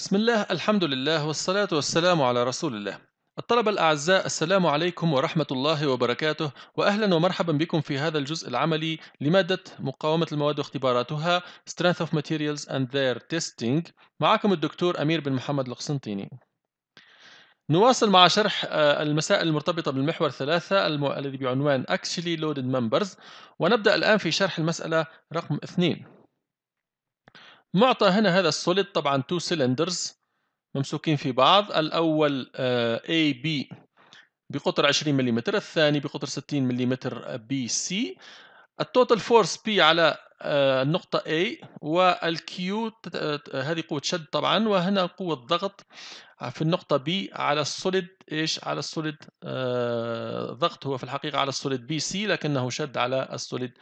بسم الله الحمد لله والصلاة والسلام على رسول الله الطلبة الأعزاء السلام عليكم ورحمة الله وبركاته وأهلا ومرحبا بكم في هذا الجزء العملي لمادة مقاومة المواد واختباراتها Strength of Materials and Their Testing معكم الدكتور أمير بن محمد القسنطيني نواصل مع شرح آه، المسائل المرتبطة بالمحور ثلاثة الذي بعنوان Actually Loaded Members ونبدأ الآن في شرح المسألة رقم اثنين معطى هنا هذا السوليد طبعا تو سلندرز ممسوكين في بعض الأول اي آه، بي بقطر 20 ملم الثاني بقطر 60 ملم بي سي التوتال فورس بي على آه، النقطة A والكيو آه، هذه قوة شد طبعا وهنا قوة ضغط في النقطة B على السوليد ايش على السوليد ضغط هو في الحقيقة على السوليد بي سي لكنه شد على السوليد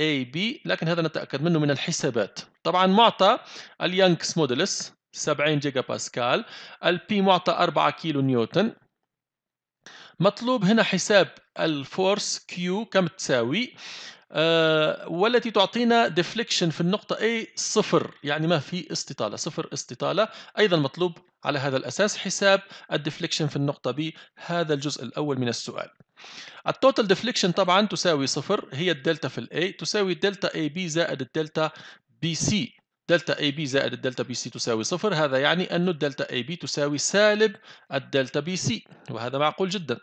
اي بي لكن هذا نتاكد منه من الحسابات طبعا معطى اليانكس مودلس 70 جيجا باسكال البي معطى 4 كيلو نيوتن مطلوب هنا حساب الفورس كيو كم تساوي آه، والتي تعطينا ديفليكشن في النقطة A صفر يعني ما في استطالة صفر استطالة أيضا مطلوب على هذا الأساس حساب الديفليكشن في النقطة B هذا الجزء الأول من السؤال التوتال ديفليكشن طبعا تساوي صفر هي الدلتا في A تساوي الدلتا AB زائد الدلتا BC دلتا AB زائد الدلتا BC تساوي صفر هذا يعني أن الدلتا AB تساوي سالب الدلتا BC وهذا معقول جدا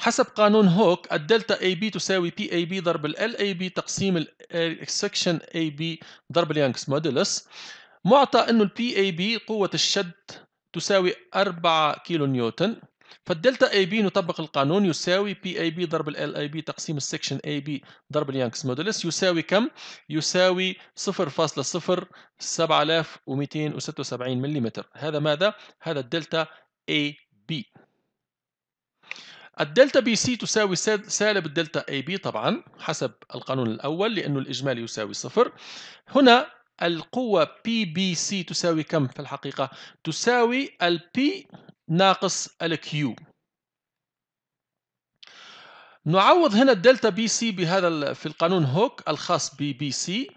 حسب قانون هوك الدلتا اي بي تساوي بي اي بي ضرب ال اي بي تقسيم السكشن اي بي ضرب اليانكس مودولس معطى انه البي اي بي قوة الشد تساوي 4 كيلو نيوتن فالدلتا اي بي نطبق القانون يساوي بي اي بي ضرب ال اي بي تقسيم السكشن اي بي ضرب اليانكس مودولس يساوي كم؟ يساوي 0.07276 ملم هذا ماذا؟ هذا الدلتا اي بي الدلتا بي سي تساوي سالب الدلتا اي بي طبعا حسب القانون الأول لأنه الإجمالي يساوي صفر هنا القوة بي بي سي تساوي كم في الحقيقة؟ تساوي البي ناقص الكيو نعوض هنا الدلتا بي سي بهذا في القانون هوك الخاص بي بي سي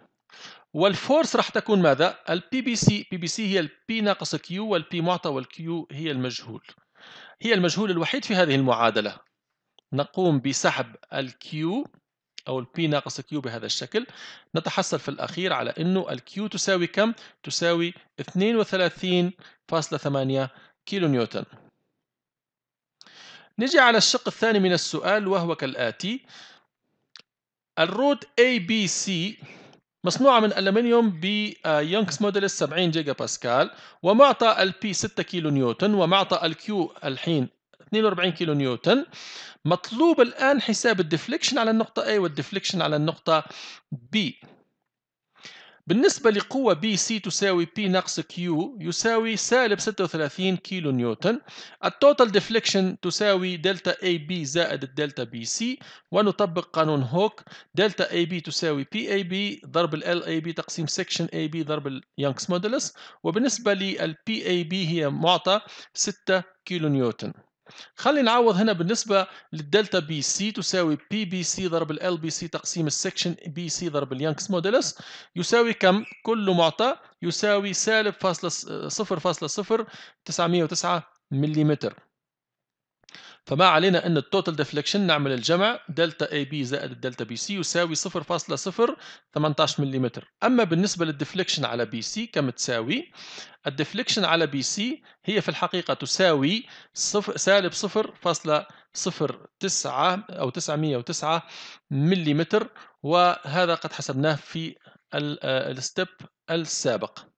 والفورس راح تكون ماذا؟ البي بي سي بي بي سي هي البي ناقص كيو والبي معطى والكيو هي المجهول هي المجهول الوحيد في هذه المعادلة نقوم بسحب الكيو أو البي ناقص كيو بهذا الشكل نتحصل في الأخير على أنه الكيو تساوي كم؟ تساوي 32.8 كيلو نيوتن نجي على الشق الثاني من السؤال وهو كالآتي الروت ABC مصنوعة من ألمنيوم بيونكس موديلس آه، 70 جيجا باسكال ومعطى البي 6 كيلو نيوتن ومعطى الكيو الحين 42 كيلو نيوتن مطلوب الآن حساب الديفليكشن على النقطة A والديفليكشن على النقطة B بالنسبة لقوة بي سي تساوي بي ناقص كيو يساوي سالب 36 كيلو نيوتن التوتال ديفليكشن تساوي دلتا اي بي زائد الدلتا بي سي ونطبق قانون هوك دلتا اي بي تساوي بي اي بي ضرب ال اي بي تقسيم سكشن اي بي ضرب اليانكس مودلس وبالنسبة للبي اي بي هي معطى 6 كيلو نيوتن خلي نعوض هنا بالنسبة للدلتا بي سي تساوي بي بي سي ضرب ال بي سي تقسيم السكشن بي سي ضرب اليانكس موديلس يساوي كم؟ كل معطى يساوي سالب فاصلة صفر فاصلة صفر تسعمية وتسعة مليمتر فما علينا أن التوتال ديفليكشن نعمل الجمع دلتا اي بي زائد الدلتا بي سي يساوي 0.018 ملم أما بالنسبة للديفليكشن على بي سي كم تساوي؟ الديفليكشن على بي سي هي في الحقيقة تساوي صفر سالب 0.09 أو 909 ملم وهذا قد حسبناه في الستيب آه، السابق